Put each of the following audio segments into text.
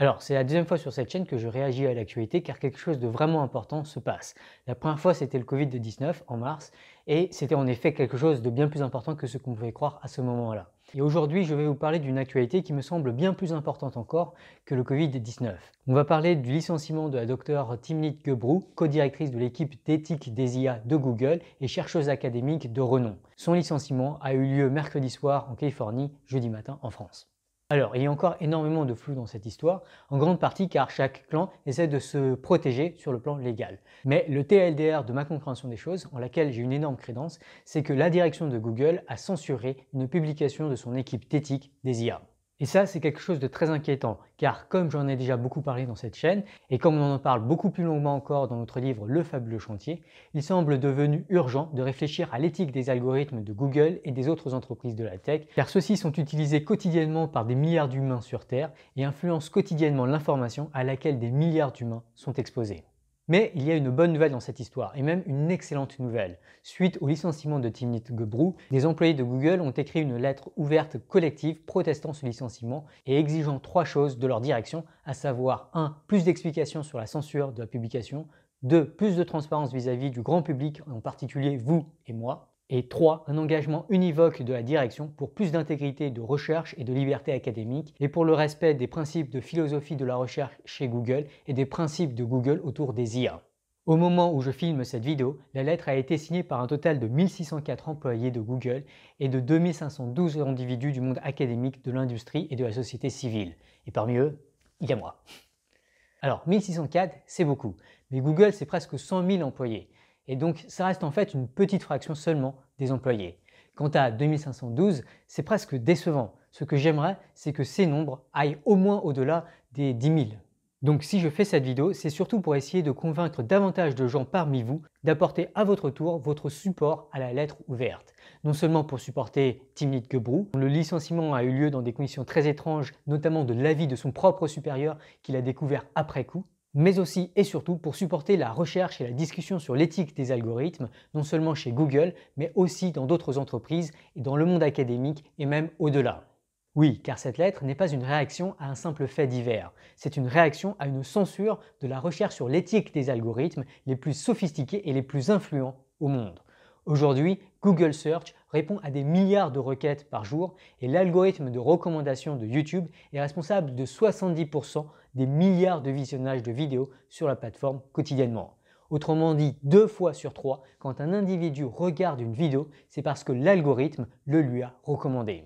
Alors, c'est la deuxième fois sur cette chaîne que je réagis à l'actualité car quelque chose de vraiment important se passe. La première fois, c'était le Covid-19 en mars et c'était en effet quelque chose de bien plus important que ce qu'on pouvait croire à ce moment-là. Et aujourd'hui, je vais vous parler d'une actualité qui me semble bien plus importante encore que le Covid-19. On va parler du licenciement de la docteure Timnit Gebru, co-directrice de l'équipe d'éthique des IA de Google et chercheuse académique de renom. Son licenciement a eu lieu mercredi soir en Californie, jeudi matin en France. Alors, il y a encore énormément de flou dans cette histoire, en grande partie car chaque clan essaie de se protéger sur le plan légal. Mais le TLDR de ma compréhension des choses, en laquelle j'ai une énorme crédence, c'est que la direction de Google a censuré une publication de son équipe d'éthique des IA. Et ça, c'est quelque chose de très inquiétant, car comme j'en ai déjà beaucoup parlé dans cette chaîne, et comme on en parle beaucoup plus longuement encore dans notre livre Le fabuleux chantier, il semble devenu urgent de réfléchir à l'éthique des algorithmes de Google et des autres entreprises de la tech, car ceux-ci sont utilisés quotidiennement par des milliards d'humains sur Terre et influencent quotidiennement l'information à laquelle des milliards d'humains sont exposés. Mais il y a une bonne nouvelle dans cette histoire, et même une excellente nouvelle. Suite au licenciement de Timnit Gebru, des employés de Google ont écrit une lettre ouverte collective protestant ce licenciement et exigeant trois choses de leur direction, à savoir 1. plus d'explications sur la censure de la publication, 2. plus de transparence vis-à-vis -vis du grand public, en particulier vous et moi, et 3. Un engagement univoque de la direction pour plus d'intégrité de recherche et de liberté académique et pour le respect des principes de philosophie de la recherche chez Google et des principes de Google autour des IA. Au moment où je filme cette vidéo, la lettre a été signée par un total de 1604 employés de Google et de 2512 individus du monde académique, de l'industrie et de la société civile. Et parmi eux, il y a moi. Alors, 1604, c'est beaucoup, mais Google, c'est presque 100 000 employés. Et donc, ça reste en fait une petite fraction seulement des employés. Quant à 2512, c'est presque décevant. Ce que j'aimerais, c'est que ces nombres aillent au moins au-delà des 10 000. Donc si je fais cette vidéo, c'est surtout pour essayer de convaincre davantage de gens parmi vous d'apporter à votre tour votre support à la lettre ouverte. Non seulement pour supporter Timnit Gebru, dont le licenciement a eu lieu dans des conditions très étranges, notamment de l'avis de son propre supérieur qu'il a découvert après coup, mais aussi et surtout pour supporter la recherche et la discussion sur l'éthique des algorithmes, non seulement chez Google, mais aussi dans d'autres entreprises et dans le monde académique et même au-delà. Oui, car cette lettre n'est pas une réaction à un simple fait divers, c'est une réaction à une censure de la recherche sur l'éthique des algorithmes les plus sophistiqués et les plus influents au monde. Aujourd'hui, Google Search répond à des milliards de requêtes par jour et l'algorithme de recommandation de YouTube est responsable de 70% des milliards de visionnages de vidéos sur la plateforme quotidiennement. Autrement dit, deux fois sur trois, quand un individu regarde une vidéo, c'est parce que l'algorithme le lui a recommandé.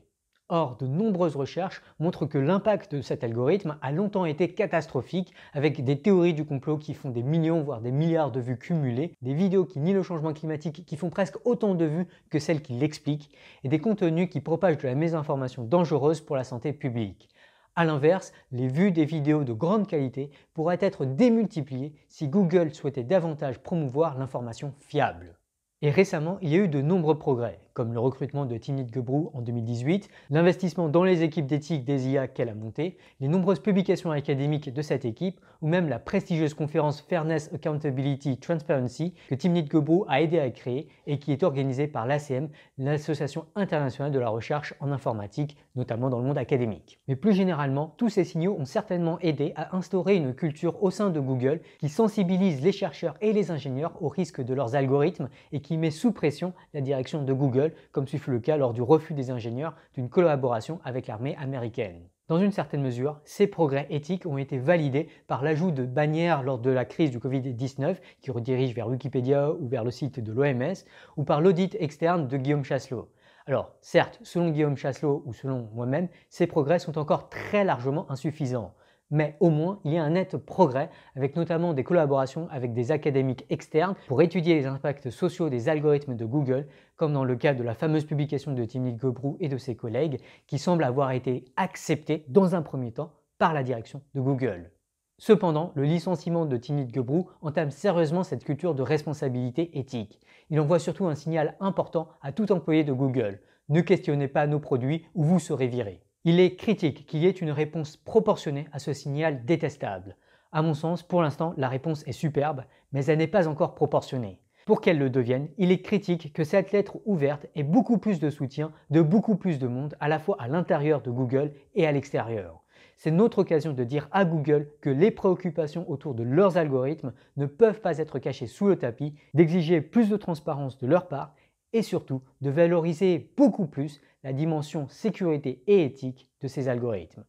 Or, de nombreuses recherches montrent que l'impact de cet algorithme a longtemps été catastrophique, avec des théories du complot qui font des millions, voire des milliards de vues cumulées, des vidéos qui nient le changement climatique qui font presque autant de vues que celles qui l'expliquent, et des contenus qui propagent de la mésinformation dangereuse pour la santé publique. A l'inverse, les vues des vidéos de grande qualité pourraient être démultipliées si Google souhaitait davantage promouvoir l'information fiable. Et récemment, il y a eu de nombreux progrès comme le recrutement de Timnit Gebru en 2018, l'investissement dans les équipes d'éthique des IA qu'elle a montées, les nombreuses publications académiques de cette équipe, ou même la prestigieuse conférence Fairness, Accountability, Transparency que Timnit Gebru a aidé à créer et qui est organisée par l'ACM, l'Association internationale de la recherche en informatique, notamment dans le monde académique. Mais plus généralement, tous ces signaux ont certainement aidé à instaurer une culture au sein de Google qui sensibilise les chercheurs et les ingénieurs au risque de leurs algorithmes et qui met sous pression la direction de Google comme ce fut le cas lors du refus des ingénieurs d'une collaboration avec l'armée américaine. Dans une certaine mesure, ces progrès éthiques ont été validés par l'ajout de bannières lors de la crise du Covid-19 qui redirige vers Wikipédia ou vers le site de l'OMS, ou par l'audit externe de Guillaume Chasselot. Alors, certes, selon Guillaume Chasselot ou selon moi-même, ces progrès sont encore très largement insuffisants mais au moins il y a un net progrès avec notamment des collaborations avec des académiques externes pour étudier les impacts sociaux des algorithmes de Google, comme dans le cas de la fameuse publication de Timnit Gobrou et de ses collègues, qui semble avoir été acceptée dans un premier temps par la direction de Google. Cependant, le licenciement de Timnit Gebru entame sérieusement cette culture de responsabilité éthique. Il envoie surtout un signal important à tout employé de Google. Ne questionnez pas nos produits ou vous serez viré. Il est critique qu'il y ait une réponse proportionnée à ce signal détestable. À mon sens, pour l'instant, la réponse est superbe, mais elle n'est pas encore proportionnée. Pour qu'elle le devienne, il est critique que cette lettre ouverte ait beaucoup plus de soutien de beaucoup plus de monde, à la fois à l'intérieur de Google et à l'extérieur. C'est notre occasion de dire à Google que les préoccupations autour de leurs algorithmes ne peuvent pas être cachées sous le tapis, d'exiger plus de transparence de leur part et surtout de valoriser beaucoup plus la dimension sécurité et éthique de ces algorithmes.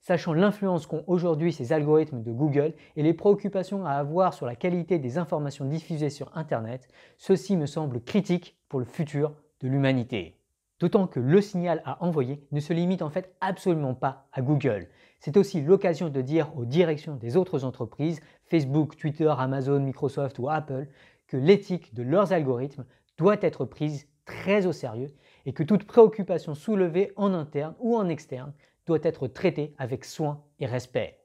Sachant l'influence qu'ont aujourd'hui ces algorithmes de Google et les préoccupations à avoir sur la qualité des informations diffusées sur Internet, ceci me semble critique pour le futur de l'humanité. D'autant que le signal à envoyer ne se limite en fait absolument pas à Google. C'est aussi l'occasion de dire aux directions des autres entreprises, Facebook, Twitter, Amazon, Microsoft ou Apple, que l'éthique de leurs algorithmes doit être prise très au sérieux et que toute préoccupation soulevée en interne ou en externe doit être traitée avec soin et respect.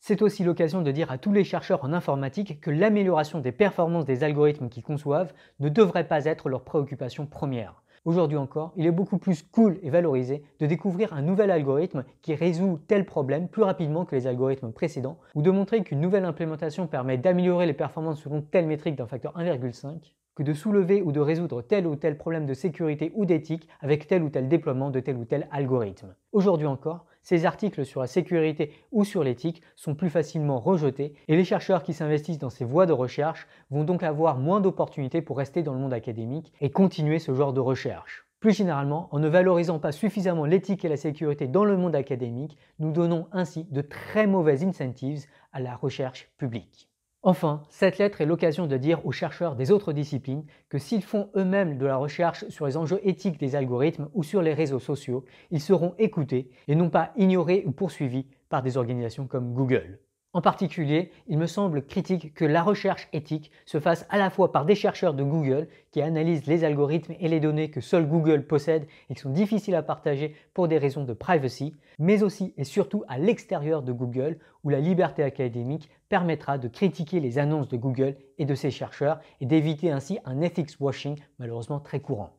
C'est aussi l'occasion de dire à tous les chercheurs en informatique que l'amélioration des performances des algorithmes qu'ils conçoivent ne devrait pas être leur préoccupation première. Aujourd'hui encore, il est beaucoup plus cool et valorisé de découvrir un nouvel algorithme qui résout tel problème plus rapidement que les algorithmes précédents, ou de montrer qu'une nouvelle implémentation permet d'améliorer les performances selon telle métrique d'un facteur 1,5, que de soulever ou de résoudre tel ou tel problème de sécurité ou d'éthique avec tel ou tel déploiement de tel ou tel algorithme. Aujourd'hui encore, ces articles sur la sécurité ou sur l'éthique sont plus facilement rejetés et les chercheurs qui s'investissent dans ces voies de recherche vont donc avoir moins d'opportunités pour rester dans le monde académique et continuer ce genre de recherche. Plus généralement, en ne valorisant pas suffisamment l'éthique et la sécurité dans le monde académique, nous donnons ainsi de très mauvais incentives à la recherche publique. Enfin, cette lettre est l'occasion de dire aux chercheurs des autres disciplines que s'ils font eux-mêmes de la recherche sur les enjeux éthiques des algorithmes ou sur les réseaux sociaux, ils seront écoutés et non pas ignorés ou poursuivis par des organisations comme Google. En particulier, il me semble critique que la recherche éthique se fasse à la fois par des chercheurs de Google qui analysent les algorithmes et les données que seul Google possède et qui sont difficiles à partager pour des raisons de privacy, mais aussi et surtout à l'extérieur de Google où la liberté académique permettra de critiquer les annonces de Google et de ses chercheurs et d'éviter ainsi un ethics washing malheureusement très courant.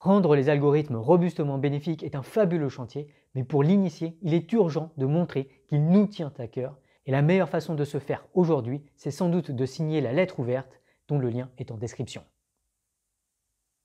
Rendre les algorithmes robustement bénéfiques est un fabuleux chantier, mais pour l'initier, il est urgent de montrer qu'il nous tient à cœur et la meilleure façon de se faire aujourd'hui, c'est sans doute de signer la lettre ouverte dont le lien est en description.